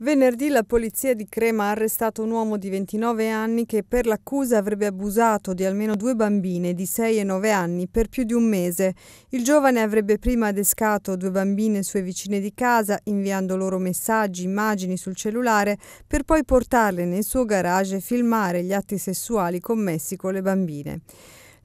Venerdì la polizia di Crema ha arrestato un uomo di 29 anni che per l'accusa avrebbe abusato di almeno due bambine di 6 e 9 anni per più di un mese. Il giovane avrebbe prima adescato due bambine sue vicine di casa inviando loro messaggi, immagini sul cellulare per poi portarle nel suo garage e filmare gli atti sessuali commessi con le bambine.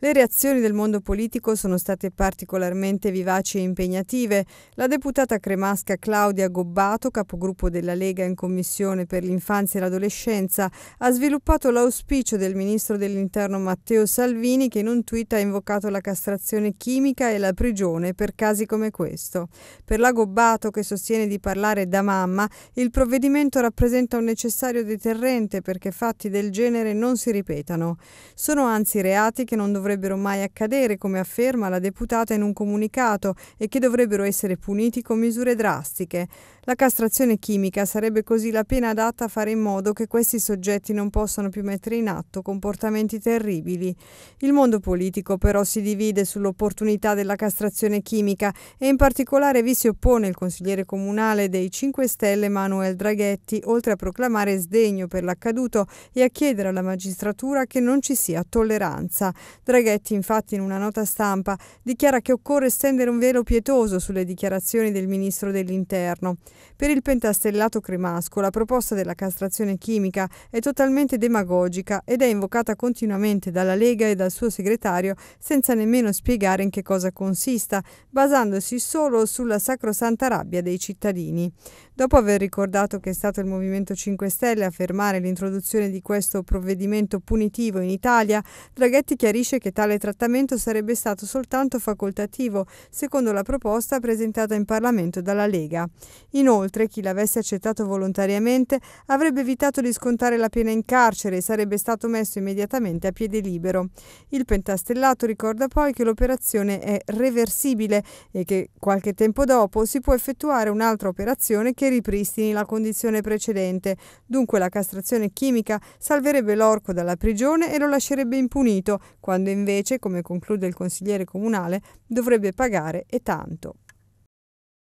Le reazioni del mondo politico sono state particolarmente vivaci e impegnative. La deputata cremasca Claudia Gobbato, capogruppo della Lega in Commissione per l'infanzia e l'adolescenza, ha sviluppato l'auspicio del ministro dell'Interno Matteo Salvini che in un tweet ha invocato la castrazione chimica e la prigione per casi come questo. Per la Gobbato, che sostiene di parlare da mamma, il provvedimento rappresenta un necessario deterrente perché fatti del genere non si ripetano. Sono anzi reati che non dovrebbero dovrebbero mai accadere, come afferma la deputata in un comunicato, e che dovrebbero essere puniti con misure drastiche. La castrazione chimica sarebbe così la pena adatta a fare in modo che questi soggetti non possano più mettere in atto comportamenti terribili. Il mondo politico però si divide sull'opportunità della castrazione chimica e in particolare vi si oppone il consigliere comunale dei 5 Stelle Manuel Draghetti, oltre a proclamare sdegno per l'accaduto e a chiedere alla magistratura che non ci sia tolleranza. Draghetti Poreghetti, infatti, in una nota stampa dichiara che occorre stendere un velo pietoso sulle dichiarazioni del ministro dell'Interno. Per il pentastellato Cremasco, la proposta della castrazione chimica è totalmente demagogica ed è invocata continuamente dalla Lega e dal suo segretario senza nemmeno spiegare in che cosa consista, basandosi solo sulla sacrosanta rabbia dei cittadini. Dopo aver ricordato che è stato il Movimento 5 Stelle a fermare l'introduzione di questo provvedimento punitivo in Italia, Draghetti chiarisce che tale trattamento sarebbe stato soltanto facoltativo, secondo la proposta presentata in Parlamento dalla Lega. Inoltre, chi l'avesse accettato volontariamente avrebbe evitato di scontare la pena in carcere e sarebbe stato messo immediatamente a piede libero. Il pentastellato ricorda poi che l'operazione è reversibile e che qualche tempo dopo si può effettuare un'altra operazione che ripristini la condizione precedente. Dunque la castrazione chimica salverebbe l'orco dalla prigione e lo lascerebbe impunito, quando invece, come conclude il consigliere comunale, dovrebbe pagare e tanto.